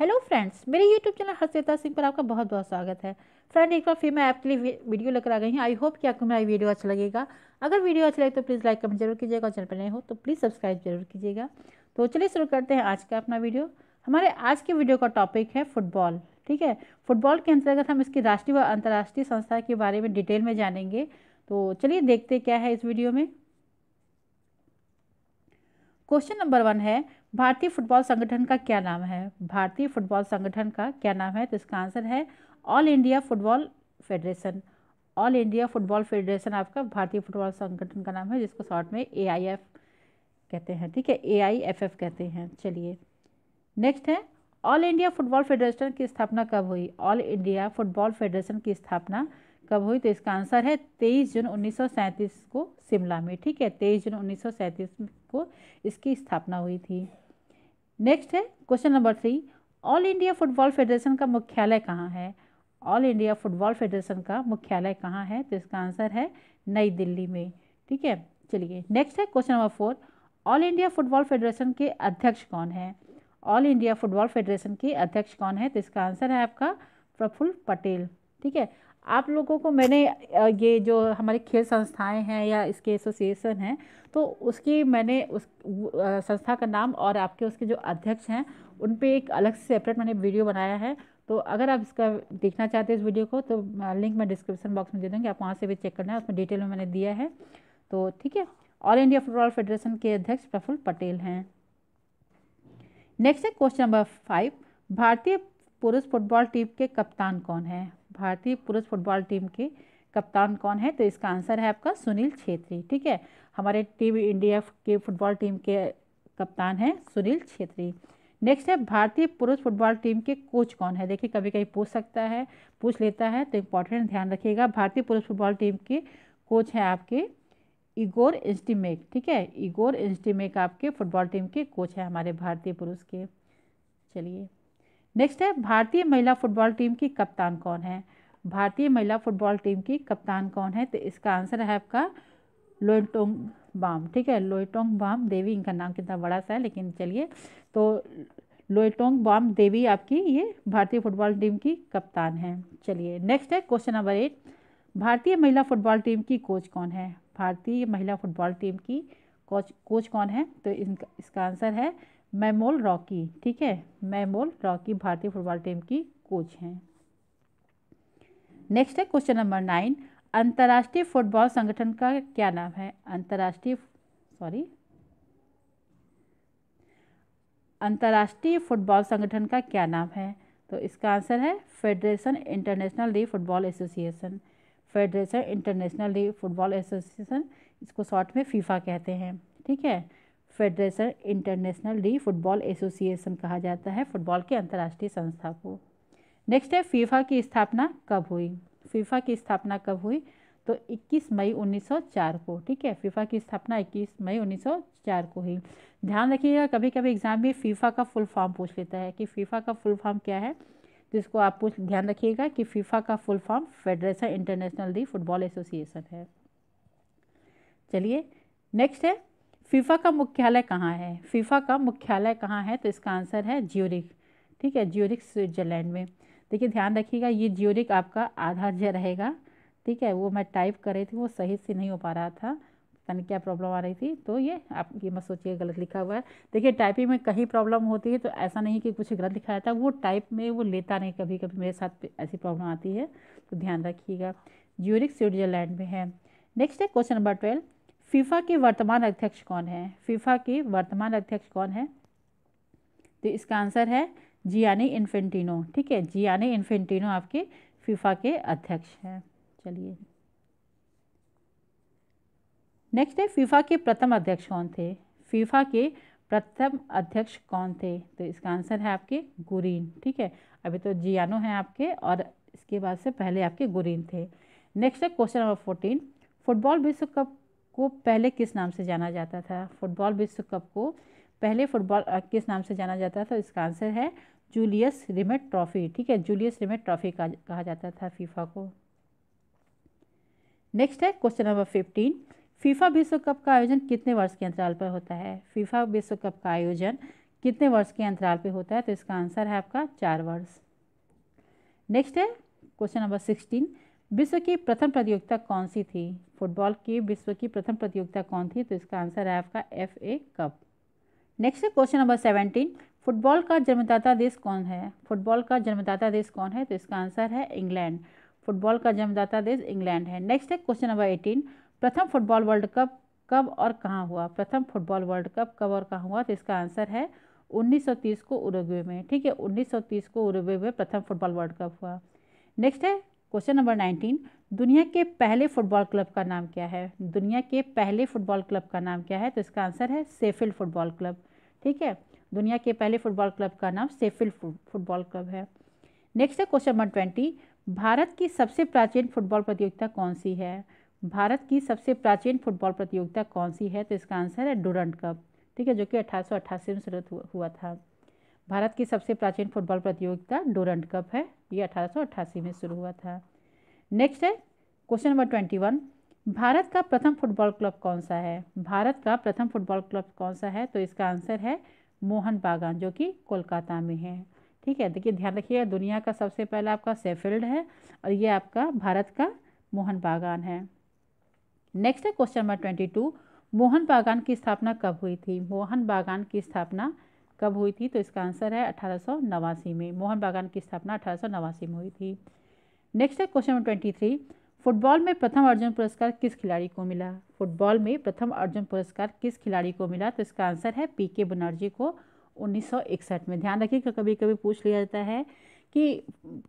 hello friends मेरे YouTube channel Harshita Singh पर आपका बहुत बहुत स्वागत है फ्रेंड एक बार फिर मैं आपके लिए वीडियो लेकर आ गई हूँ आई होप कि आपको मेरा वीडियो अच्छा लगेगा अगर वीडियो अच्छा लगे तो प्लीज़ लाइक कमेंट जरूर कीजिएगा और चैनल पर नए हो तो प्लीज़ सब्सक्राइब जरूर कीजिएगा तो चलिए शुरू करते हैं आज का अपना वीडियो हमारे आज के वीडियो का टॉपिक है फुटबॉल ठीक है फुटबॉल के अंतर्गत हम इसकी राष्ट्रीय व अंतर्राष्ट्रीय संस्था के बारे में डिटेल में जानेंगे तो चलिए देखते क्या है इस वीडियो में क्वेश्चन नंबर वन है भारतीय फुटबॉल संगठन का क्या नाम है भारतीय फुटबॉल संगठन का क्या नाम है तो इसका आंसर है All India Football Federation All India Football Federation आपका भारतीय फुटबॉल संगठन का नाम है जिसको शॉर्ट में ए कहते हैं ठीक है ए आई एफ एफ कहते हैं चलिए नेक्स्ट है ऑल इंडिया फुटबॉल फेडरेशन की स्थापना कब हुई ऑल इंडिया फुटबॉल फेडरेशन की स्थापना कब हुई तो इसका आंसर है 23 जून 1937 को शिमला में ठीक है 23 जून 1937 को इसकी स्थापना हुई थी नेक्स्ट है question number three All India Football Federation का मुख्यालय कहाँ है ऑल इंडिया फुटबॉल फेडरेशन का मुख्यालय कहाँ है तो इसका आंसर है नई दिल्ली में ठीक है चलिए नेक्स्ट है question number four All India Football Federation के अध्यक्ष कौन है ऑल इंडिया फुटबॉल फेडरेशन के अध्यक्ष कौन है तो इसका आंसर है आपका प्रफुल्ल पटेल ठीक है आप लोगों को मैंने ये जो हमारे खेल संस्थाएं हैं या इसके एसोसिएशन हैं तो उसकी मैंने उस संस्था का नाम और आपके उसके जो अध्यक्ष हैं उन पर एक अलग से सेपरेट मैंने वीडियो बनाया है तो अगर आप इसका देखना चाहते हैं इस वीडियो को तो लिंक मैं डिस्क्रिप्शन बॉक्स में दे दूँगी आप वहाँ से भी चेक करना है उसमें डिटेल में मैंने दिया है तो ठीक है ऑल इंडिया फुटबॉल फेडरेशन के अध्यक्ष प्रफुल्ल पटेल हैं नेक्स्ट है क्वेश्चन नंबर फाइव भारतीय पुरुष फुटबॉल टीम के कप्तान कौन है भारतीय पुरुष फुटबॉल टीम के कप्तान कौन है तो इसका आंसर है आपका सुनील छेत्री ठीक है हमारे टीम इंडिया के फुटबॉल टीम के कप्तान हैं सुनील छेत्री नेक्स्ट है भारतीय पुरुष फुटबॉल टीम के कोच कौन है देखिए कभी कभी पूछ सकता है पूछ लेता है तो इम्पोर्टेंट ध्यान रखिएगा भारतीय पुरुष फुटबॉल टीम के कोच हैं आपके इगोर इंस्टीमेक ठीक है इगोर इंस्टीमेक आपके फुटबॉल टीम के कोच हैं हमारे भारतीय पुरुष के चलिए नेक्स्ट है भारतीय महिला फुटबॉल टीम की कप्तान कौन है भारतीय महिला फुटबॉल टीम की कप्तान कौन है तो इसका आंसर है आपका लोइटोंग बाम ठीक है लोइटोंग बाम देवी इनका नाम कितना बड़ा सा है लेकिन चलिए तो लोइटोंग बाम देवी आपकी ये भारतीय फुटबॉल टीम की कप्तान है चलिए नेक्स्ट है क्वेश्चन नंबर एट भारतीय महिला फुटबॉल टीम की कोच कौन है भारतीय महिला फुटबॉल टीम की कोच कोच कौन है तो इनका इसका आंसर है मैमोल रॉकी ठीक है मैमोल रॉकी भारतीय फुटबॉल टीम की कोच हैं नेक्स्ट है क्वेश्चन नंबर नाइन अंतर्राष्ट्रीय फुटबॉल संगठन का क्या नाम है अंतर्राष्ट्रीय सॉरी अंतर्राष्ट्रीय फुटबॉल संगठन का क्या नाम है तो इसका आंसर है Federation International League Football Association Federation International League Football Association इसको शॉर्ट में फीफा कहते हैं ठीक है Federation International de Football Association कहा जाता है फुटबॉल की अंतर्राष्ट्रीय संस्था को नेक्स्ट है फीफा की स्थापना कब हुई फीफा की स्थापना कब हुई तो 21 मई 1904 को ठीक है फीफा की स्थापना 21 मई 1904 को हुई ध्यान रखिएगा कभी कभी एग्जाम में फीफा का फुल फॉर्म पूछ लेता है कि फीफा का फुल फॉर्म क्या है तो इसको आप पूछ ध्यान रखिएगा कि फीफा का full form Federation International de Football Association है चलिए नेक्स्ट है फीफा का मुख्यालय कहाँ है फीफा का मुख्यालय कहाँ है तो इसका आंसर है ज्यूरिक ठीक है ज्यूरिक स्विट्जरलैंड में देखिए ध्यान रखिएगा ये ज्यूरिक आपका आधा जय रहेगा ठीक है वो मैं टाइप कर रही थी वो सही से नहीं हो पा रहा था पता नहीं क्या प्रॉब्लम आ रही थी तो ये आप ये मत सोचिए गलत लिखा हुआ है देखिए टाइपिंग में कहीं प्रॉब्लम होती है तो ऐसा नहीं कि कुछ गलत लिखा जाता वो टाइप में वो लेता नहीं कभी कभी मेरे साथ ऐसी प्रॉब्लम आती है तो ध्यान रखिएगा ज्यूरिक स्विट्जरलैंड में है नेक्स्ट है क्वेश्चन नंबर ट्वेल्व फीफा के वर्तमान अध्यक्ष कौन है फीफा के वर्तमान अध्यक्ष कौन है तो इसका आंसर है जियानी इन्फेंटिनो ठीक है जियानी इन्फेंटिनो आपके फीफा के अध्यक्ष हैं चलिए नेक्स्ट है फीफा के प्रथम अध्यक्ष कौन थे फीफा के प्रथम अध्यक्ष कौन थे तो इसका आंसर है आपके गुरीन ठीक है अभी तो जियानो हैं आपके और इसके बाद से पहले आपके गुरीन थे नेक्स्ट है क्वेश्चन नंबर फोर्टीन फुटबॉल विश्व कप को पहले किस नाम से जाना जाता था फुटबॉल विश्व कप को पहले फुटबॉल किस नाम से जाना जाता था इसका आंसर है जूलियस रिमेट ट्रॉफी ठीक है जूलियस रिमेट ट्रॉफी कहा जाता था फीफा को नेक्स्ट है क्वेश्चन नंबर फिफ्टीन फीफा विश्व कप का आयोजन कितने वर्ष के अंतराल पर होता है फीफा विश्व कप का आयोजन कितने वर्ष के अंतराल पर होता है तो इसका आंसर है आपका चार वर्ष नेक्स्ट है क्वेश्चन नंबर सिक्सटीन विश्व की प्रथम प्रतियोगिता कौन सी थी फुटबॉल की विश्व की प्रथम प्रतियोगिता कौन थी तो इसका आंसर है आपका F A cup next question number seventeen football का जन्मदाता देश कौन है फुटबॉल का जन्मदाता देश कौन है तो इसका आंसर है इंग्लैंड फुटबॉल का जन्मदाता देश इंग्लैंड है नेक्स्ट है क्वेश्चन नंबर एटीन प्रथम फुटबॉल वर्ल्ड कप कब और कहाँ हुआ प्रथम फुटबॉल वर्ल्ड कप कब और कहाँ हुआ तो इसका आंसर है 1930 को उरुग्वे में ठीक है 1930 को उरुग्वे में प्रथम फुटबॉल वर्ल्ड कप हुआ नेक्स्ट है क्वेश्चन नंबर नाइनटीन दुनिया के पहले फुटबॉल क्लब का नाम क्या है दुनिया के पहले फुटबॉल क्लब का नाम क्या है तो इसका आंसर है सेफिल फुटबॉल क्लब ठीक है दुनिया के पहले फुटबॉल क्लब का नाम सेफिल फुटबॉल क्लब है नेक्स्ट है क्वेश्चन नंबर ट्वेंटी भारत की सबसे प्राचीन फुटबॉल प्रतियोगिता कौन सी है भारत की सबसे प्राचीन फुटबॉल प्रतियोगिता कौन सी है तो इसका आंसर है डूरंड कप ठीक है जो कि अठारह में शुरू हुआ था भारत की सबसे प्राचीन फुटबॉल प्रतियोगिता डोरंट कप है ये अठारह में शुरू हुआ था नेक्स्ट है क्वेश्चन नंबर ट्वेंटी वन भारत का प्रथम फुटबॉल क्लब कौन सा है भारत का प्रथम फुटबॉल क्लब कौन सा है तो इसका आंसर है मोहन बागान जो कि कोलकाता में है ठीक है देखिए ध्यान रखिएगा दुनिया का सबसे पहला आपका सेफील्ड है और ये आपका भारत का मोहन बागान है नेक्स्ट है question number twenty two Mohan Bagan की स्थापना कब हुई थी मोहन बागान की स्थापना कब हुई थी तो इसका आंसर है अठारह में मोहन बागान की स्थापना अठारह में हुई थी नेक्स्ट है क्वेश्चन नंबर ट्वेंटी फुटबॉल में प्रथम अर्जुन पुरस्कार किस खिलाड़ी को मिला फुटबॉल में प्रथम अर्जुन पुरस्कार किस खिलाड़ी को मिला तो इसका आंसर है पी के बनर्जी को 1961 में ध्यान रखिए कभी कभी पूछ लिया जाता है कि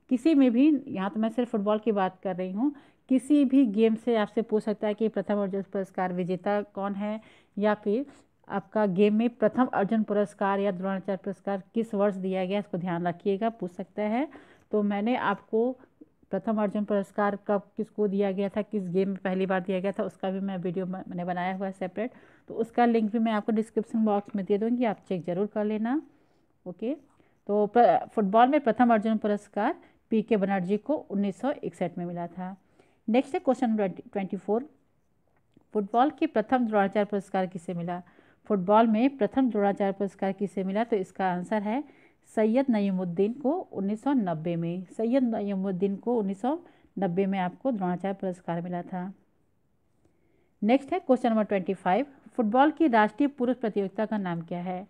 किसी में भी यहाँ तो मैं सिर्फ फुटबॉल की बात कर रही हूँ किसी भी गेम से आपसे पूछ सकता है कि प्रथम अर्जुन पुरस्कार विजेता कौन है या फिर आपका गेम में प्रथम अर्जुन पुरस्कार या द्रोणाचार्य पुरस्कार किस वर्ष दिया गया इसको ध्यान रखिएगा पूछ सकता है तो मैंने आपको प्रथम अर्जुन पुरस्कार कब किसको दिया गया था किस गेम में पहली बार दिया गया था उसका भी मैं वीडियो मैंने बनाया हुआ है सेपरेट तो उसका लिंक भी मैं आपको डिस्क्रिप्शन बॉक्स में दे दूँगी आप चेक ज़रूर कर लेना ओके तो फुटबॉल में प्रथम अर्जुन पुरस्कार पी के बनर्जी को उन्नीस में मिला था नेक्स्ट है क्वेश्चन ट्वेंटी फोर फुटबॉल के प्रथम द्रोणाचार्य पुरस्कार किसे मिला फुटबॉल में प्रथम द्रोणाचार्य पुरस्कार किसे मिला तो इसका आंसर है सैयद नयमुद्दीन को 1990 में सैयद नयमुद्दीन को 1990 में आपको द्रोणाचार्य पुरस्कार मिला था नेक्स्ट है question number twenty five football की राष्ट्रीय पुरुष प्रतियोगिता का नाम क्या है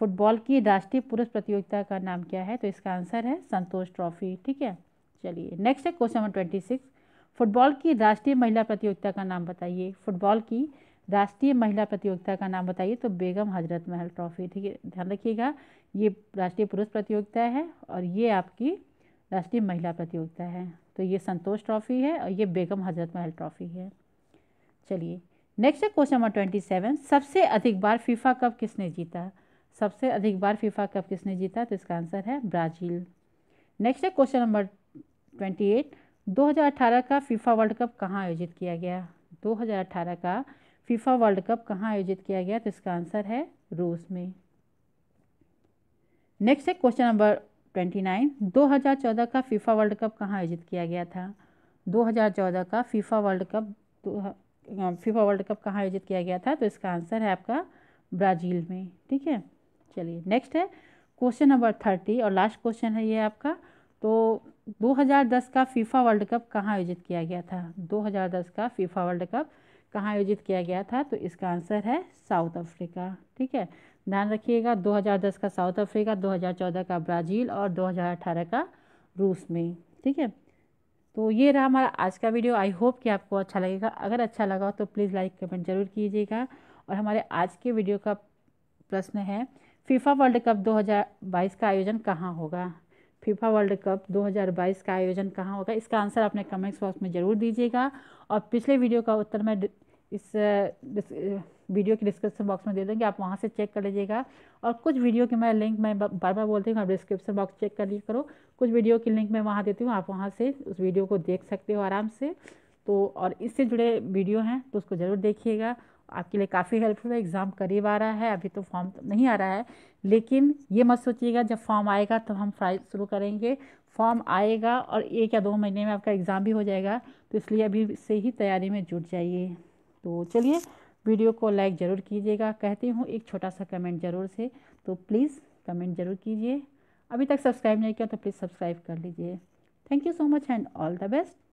फुटबॉल की राष्ट्रीय पुरुष प्रतियोगिता का नाम क्या है तो इसका आंसर है संतोष ट्रॉफी ठीक है चलिए नेक्स्ट है question number twenty six football की राष्ट्रीय महिला प्रतियोगिता का नाम बताइए फुटबॉल की राष्ट्रीय महिला प्रतियोगिता का नाम बताइए तो बेगम हजरत महल ट्रॉफी ठीक है ध्यान रखिएगा ये राष्ट्रीय पुरुष प्रतियोगिता है और ये आपकी राष्ट्रीय महिला प्रतियोगिता है तो ये संतोष ट्रॉफी है और ये बेगम हजरत महल ट्रॉफी है चलिए नेक्स्ट है क्वेश्चन नंबर ट्वेंटी सेवन सबसे अधिक बार फीफा कप किसने जीता सबसे अधिक बार फीफा कप किसने जीता तो इसका आंसर है ब्राज़ील नेक्स्ट है क्वेश्चन नंबर ट्वेंटी एट दो हज़ार अठारह का फीफा वर्ल्ड कप कहाँ आयोजित किया गया दो हज़ार अठारह का फीफा वर्ल्ड कप कहाँ आयोजित किया गया तो इसका आंसर है रूस में नेक्स्ट है क्वेश्चन नंबर ट्वेंटी नाइन दो हज़ार चौदह का फीफा वर्ल्ड कप कहाँ आयोजित किया गया था दो हज़ार चौदह का FIFA world cup FIFA world cup कहाँ आयोजित किया गया था तो इसका आंसर है आपका ब्राज़ील में ठीक है चलिए नेक्स्ट है क्वेश्चन नंबर थर्टी और लास्ट क्वेश्चन है ये आपका तो 2010 का फीफा वर्ल्ड कप कहाँ आयोजित किया गया था 2010 का फीफा वर्ल्ड कप कहाँ आयोजित किया गया था तो इसका आंसर है साउथ अफ्रीका ठीक है ध्यान रखिएगा 2010 का साउथ अफ्रीका 2014 का ब्राज़ील और 2018 का रूस में ठीक है तो ये रहा हमारा आज का वीडियो आई होप कि आपको अच्छा लगेगा अगर अच्छा लगा तो प्लीज़ लाइक कमेंट ज़रूर कीजिएगा और हमारे आज के वीडियो का प्रश्न है फीफा वर्ल्ड कप 2022 का आयोजन कहाँ होगा फीफा वर्ल्ड कप 2022 का आयोजन कहाँ होगा इसका आंसर आपने कमेंट्स बॉक्स में ज़रूर दीजिएगा और पिछले वीडियो का उत्तर मैं इस वीडियो के डिस्क्रिप्शन बॉक्स में दे दूँगी आप वहाँ से चेक कर लीजिएगा और कुछ वीडियो की मैं लिंक मैं बार बार बोलती हूँ आप डिस्क्रिप्शन बॉक्स चेक कर लिया करो कुछ वीडियो की लिंक मैं वहाँ देती हूँ आप वहाँ से उस वीडियो को देख सकते हो आराम से तो और इससे जुड़े वीडियो हैं तो उसको ज़रूर देखिएगा आपके लिए काफ़ी हेल्पफुल है एग्ज़ाम करीब आ रहा है अभी तो फॉर्म तो नहीं आ रहा है लेकिन ये मत सोचिएगा जब फॉर्म आएगा तब तो हम फ्राई शुरू करेंगे फॉर्म आएगा और एक या दो महीने में आपका एग्ज़ाम भी हो जाएगा तो इसलिए अभी से ही तैयारी में जुट जाइए तो चलिए वीडियो को लाइक ज़रूर कीजिएगा कहती हूँ एक छोटा सा कमेंट ज़रूर से तो प्लीज़ कमेंट ज़रूर कीजिए अभी तक सब्सक्राइब नहीं किया तो प्लीज़ सब्सक्राइब कर लीजिए thank you so much and all the best